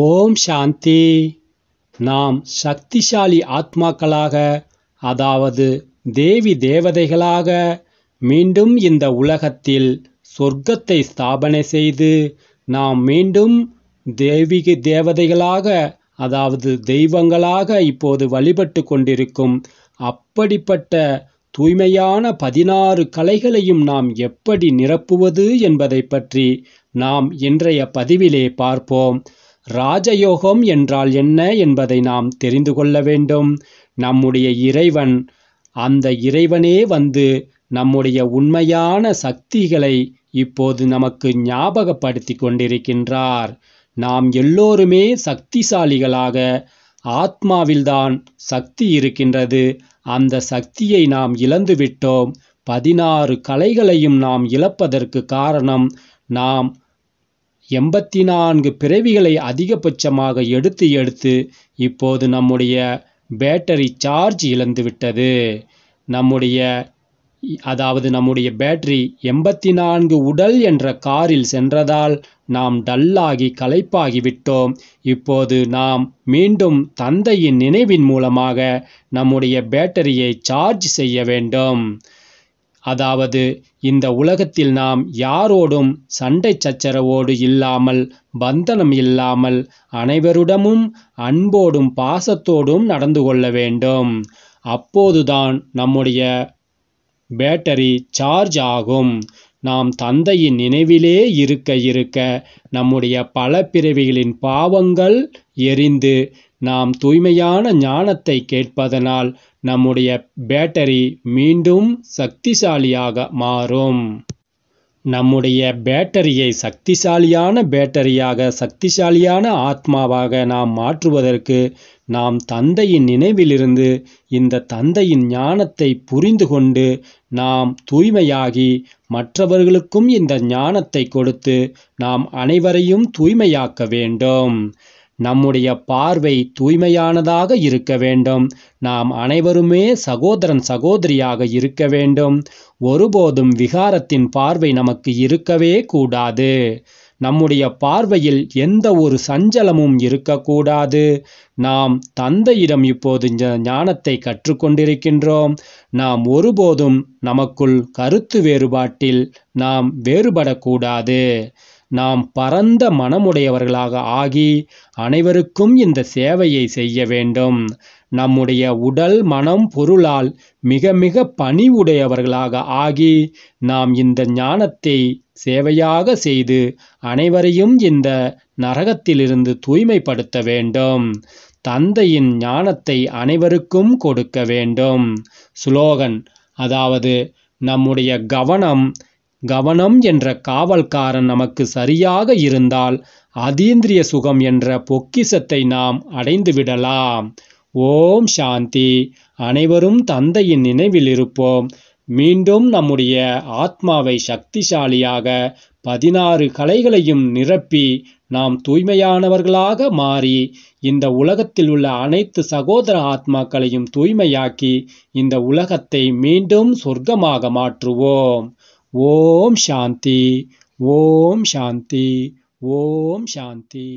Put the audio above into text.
ஓம் சாந்தி நாம் சக்திசாலி ஆத்மாக்களாக அதாவது தேவி தேவதைகளாக மீண்டும் இந்த உலகத்தில் சொர்க்கத்தை ஸ்தாபனை செய்து நாம் மீண்டும் தேவிக தேவதைகளாக அதாவது தெய்வங்களாக இப்போது வழிபட்டு கொண்டிருக்கும் அப்படிப்பட்ட தூய்மையான பதினாறு கலைகளையும் நாம் எப்படி நிரப்புவது என்பதை பற்றி நாம் இன்றைய பதிவிலே பார்ப்போம் ராஜயோகம் என்றால் என்ன என்பதை நாம் தெரிந்து கொள்ள வேண்டும் நம்முடைய இறைவன் அந்த இறைவனே வந்து நம்முடைய உண்மையான சக்திகளை இப்போது நமக்கு ஞாபகப்படுத்தி கொண்டிருக்கின்றார் நாம் எல்லோருமே சக்திசாலிகளாக ஆத்மாவில்தான் சக்தி இருக்கின்றது அந்த சக்தியை நாம் இழந்துவிட்டோம் பதினாறு கலைகளையும் நாம் இழப்பதற்கு காரணம் நாம் எண்பத்தி நான்கு பிறவிகளை அதிகபட்சமாக எடுத்து எடுத்து இப்போது நம்முடைய பேட்டரி சார்ஜ் இழந்துவிட்டது நம்முடைய அதாவது நம்முடைய பேட்டரி எண்பத்தி நான்கு உடல் என்ற காரில் சென்றதால் நாம் டல்லாகி களைப்பாகிவிட்டோம் இப்போது நாம் மீண்டும் தந்தையின் நினைவின் மூலமாக நம்முடைய பேட்டரியை சார்ஜ் செய்ய வேண்டும் அதாவது இந்த உலகத்தில் நாம் யாரோடும் சண்டை சச்சரவோடு இல்லாமல் பந்தனம் இல்லாமல் அனைவருடமும் அன்போடும் பாசத்தோடும் நடந்து கொள்ள வேண்டும் அப்போதுதான் நம்முடைய பேட்டரி சார்ஜ் ஆகும் நாம் தந்தையின் நினைவிலே இருக்க இருக்க நம்முடைய பல பிறவிகளின் பாவங்கள் எரிந்து நாம் தூய்மையான ஞானத்தை கேட்பதனால் நம்முடைய பேட்டரி மீண்டும் சக்திசாலியாக மாறும் நம்முடைய பேட்டரியை சக்திசாலியான பேட்டரியாக சக்திசாலியான ஆத்மாவாக நாம் மாற்றுவதற்கு நாம் தந்தையின் நினைவிலிருந்து இந்த தந்தையின் ஞானத்தை புரிந்து கொண்டு நாம் தூய்மையாகி மற்றவர்களுக்கும் இந்த ஞானத்தை கொடுத்து நாம் அனைவரையும் தூய்மையாக்க வேண்டும் நம்முடைய பார்வை தூய்மையானதாக இருக்க வேண்டும் நாம் அனைவருமே சகோதரன் சகோதரியாக இருக்க வேண்டும் ஒருபோதும் விகாரத்தின் பார்வை நமக்கு இருக்கவே கூடாது நம்முடைய பார்வையில் எந்த ஒரு சஞ்சலமும் இருக்கக்கூடாது நாம் தந்தையிடம் இப்போது ஞானத்தை கற்றுக்கொண்டிருக்கின்றோம் நாம் ஒருபோதும் நமக்குள் கருத்து வேறுபாட்டில் நாம் வேறுபடக்கூடாது நாம் பரந்த மனமுடையவர்களாக ஆகி அனைவருக்கும் இந்த சேவையை செய்ய வேண்டும் நம்முடைய உடல் மனம் பொருளால் மிக மிக பணிவுடையவர்களாக ஆகி நாம் இந்த ஞானத்தை சேவையாக செய்து அனைவரையும் இந்த நரகத்திலிருந்து தூய்மைப்படுத்த வேண்டும் தந்தையின் ஞானத்தை அனைவருக்கும் கொடுக்க வேண்டும் ஸ்லோகன் அதாவது நம்முடைய கவனம் கவனம் என்ற காவல்காரன் நமக்கு சரியாக இருந்தால் அதீந்திரிய சுகம் என்ற பொக்கிசத்தை நாம் அடைந்து விடலாம் ஓம் சாந்தி அனைவரும் தந்தையின் நினைவில் இருப்போம் மீண்டும் நம்முடைய ஆத்மாவை சக்திசாலியாக பதினாறு கலைகளையும் நிரப்பி நாம் தூய்மையானவர்களாக மாறி இந்த உலகத்தில் உள்ள அனைத்து சகோதர ஆத்மாக்களையும் தூய்மையாக்கி இந்த உலகத்தை மீண்டும் சொர்க்கமாக மாற்றுவோம் ஓம் சாந்தி ஓம் சாந்தி ஓம் சாந்தி